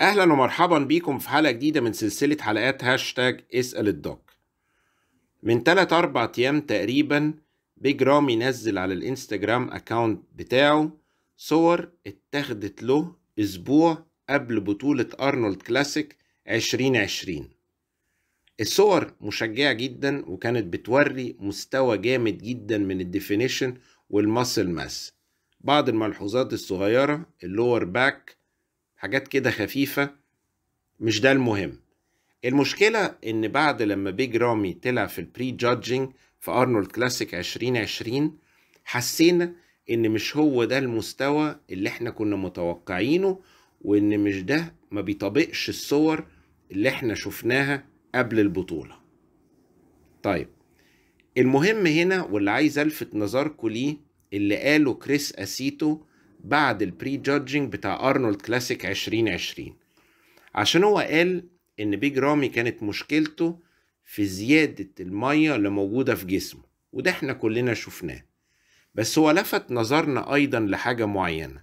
اهلا ومرحبا بيكم في حلقه جديده من سلسله حلقات هاشتاج اسال الدوك من 3 4 ايام تقريبا بيج رامي نزل على الانستجرام اكاونت بتاعه صور اتخذت له اسبوع قبل بطوله ارنولد كلاسيك 2020 الصور مشجعه جدا وكانت بتوري مستوى جامد جدا من الديفينيشن والماسل ماس بعض الملحوظات الصغيره اللور باك حاجات كده خفيفة مش ده المهم المشكلة إن بعد لما بيج رامي طلع في البري جادجينج في أرنولد كلاسيك 2020 حسينا إن مش هو ده المستوى اللي إحنا كنا متوقعينه وإن مش ده ما بيطبقش الصور اللي إحنا شفناها قبل البطولة. طيب المهم هنا واللي عايز ألفت نظركم ليه اللي قاله كريس أسيتو بعد البري جادجنج بتاع ارنولد كلاسيك 2020 عشان هو قال ان بيج رامي كانت مشكلته في زيادة المية اللي موجودة في جسمه وده احنا كلنا شفناه بس هو لفت نظرنا ايضا لحاجة معينة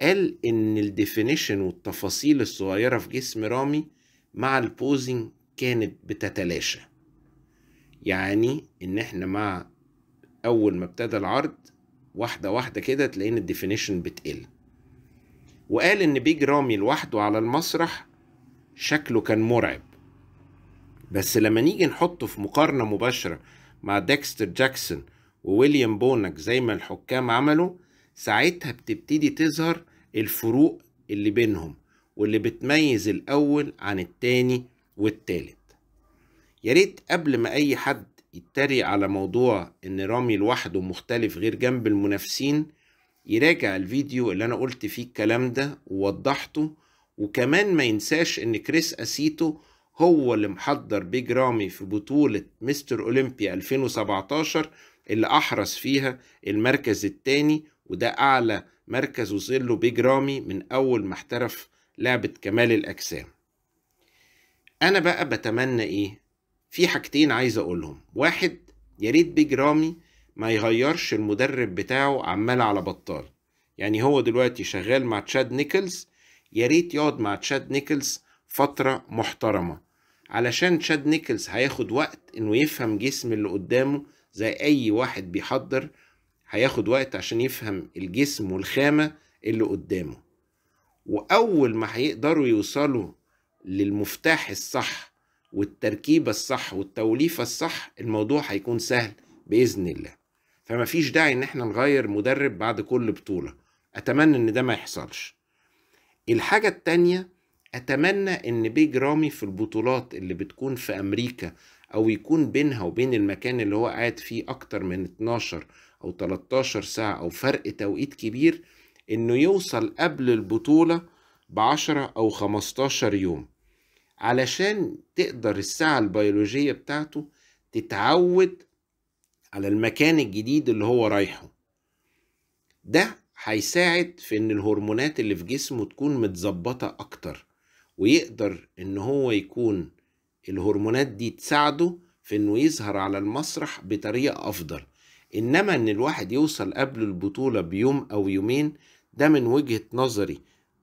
قال ان الديفينيشن والتفاصيل الصغيرة في جسم رامي مع البوزنج كانت بتتلاشى يعني ان احنا مع اول ما ابتدى العرض واحده واحده كده تلاقي ان الديفينيشن بتقل وقال ان بيج رامي لوحده على المسرح شكله كان مرعب بس لما نيجي نحطه في مقارنه مباشره مع ديكستر جاكسون وويليام بونك زي ما الحكام عملوا ساعتها بتبتدي تظهر الفروق اللي بينهم واللي بتميز الأول عن التاني والتالت يا ريت قبل ما أي حد يتريق على موضوع ان رامي لوحده مختلف غير جنب المنافسين يراجع الفيديو اللي انا قلت فيه الكلام ده ووضحته وكمان ما ينساش ان كريس اسيتو هو اللي محضر بيج رامي في بطولة مستر أولمبيا 2017 اللي أحرز فيها المركز الثاني وده أعلى مركز وصله بيج رامي من أول ما احترف لعبة كمال الأجسام أنا بقى بتمنى إيه؟ في حاجتين عايز اقولهم واحد يا ريت بيج رامي ما يغيرش المدرب بتاعه عمال على بطال يعني هو دلوقتي شغال مع تشاد نيكلز يا ريت يقعد مع تشاد نيكلز فترة محترمة علشان تشاد نيكلز هياخد وقت انه يفهم جسم اللي قدامه زي اي واحد بيحضر هياخد وقت عشان يفهم الجسم والخامة اللي قدامه وأول ما هيقدروا يوصلوا للمفتاح الصح والتركيبة الصح والتوليفة الصح الموضوع هيكون سهل بإذن الله فما فيش داعي ان احنا نغير مدرب بعد كل بطولة اتمنى ان ده ما يحصلش الحاجة التانية اتمنى ان بيج رامي في البطولات اللي بتكون في امريكا او يكون بينها وبين المكان اللي هو قاعد فيه اكتر من 12 او 13 ساعة او فرق توقيت كبير انه يوصل قبل البطولة بعشرة او خمستاشر يوم علشان تقدر الساعة البيولوجية بتاعته تتعود على المكان الجديد اللي هو رايحه ده هيساعد في ان الهرمونات اللي في جسمه تكون متظبطة اكتر ويقدر ان هو يكون الهرمونات دي تساعده في انه يظهر على المسرح بطريقة افضل انما ان الواحد يوصل قبل البطولة بيوم او يومين ده من وجهة نظري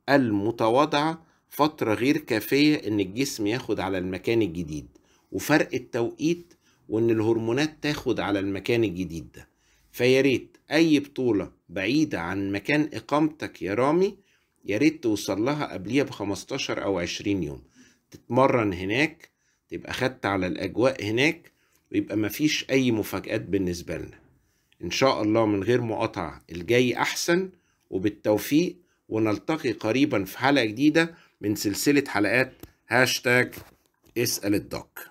المتواضعة فترة غير كافية إن الجسم ياخد على المكان الجديد وفرق التوقيت وإن الهرمونات تاخد على المكان الجديد ده فياريت أي بطولة بعيدة عن مكان إقامتك يا رامي ياريت توصل لها قبليها بخمستاشر أو عشرين يوم تتمرن هناك تبقى خدت على الأجواء هناك ويبقى مفيش أي مفاجآت بالنسبة لنا إن شاء الله من غير مقاطعة الجاي أحسن وبالتوفيق ونلتقي قريبا في حلقة جديدة من سلسلة حلقات هاشتاج اسأل الدك